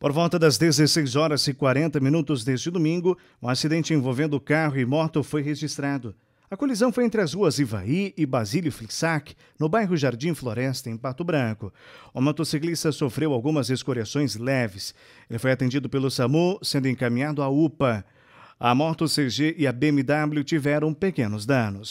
Por volta das 16 horas e 40 minutos deste domingo, um acidente envolvendo carro e moto foi registrado. A colisão foi entre as ruas Ivaí e Basílio Flissac, no bairro Jardim Floresta, em Pato Branco. O motociclista sofreu algumas escoriações leves. Ele foi atendido pelo SAMU, sendo encaminhado à UPA. A moto CG e a BMW tiveram pequenos danos.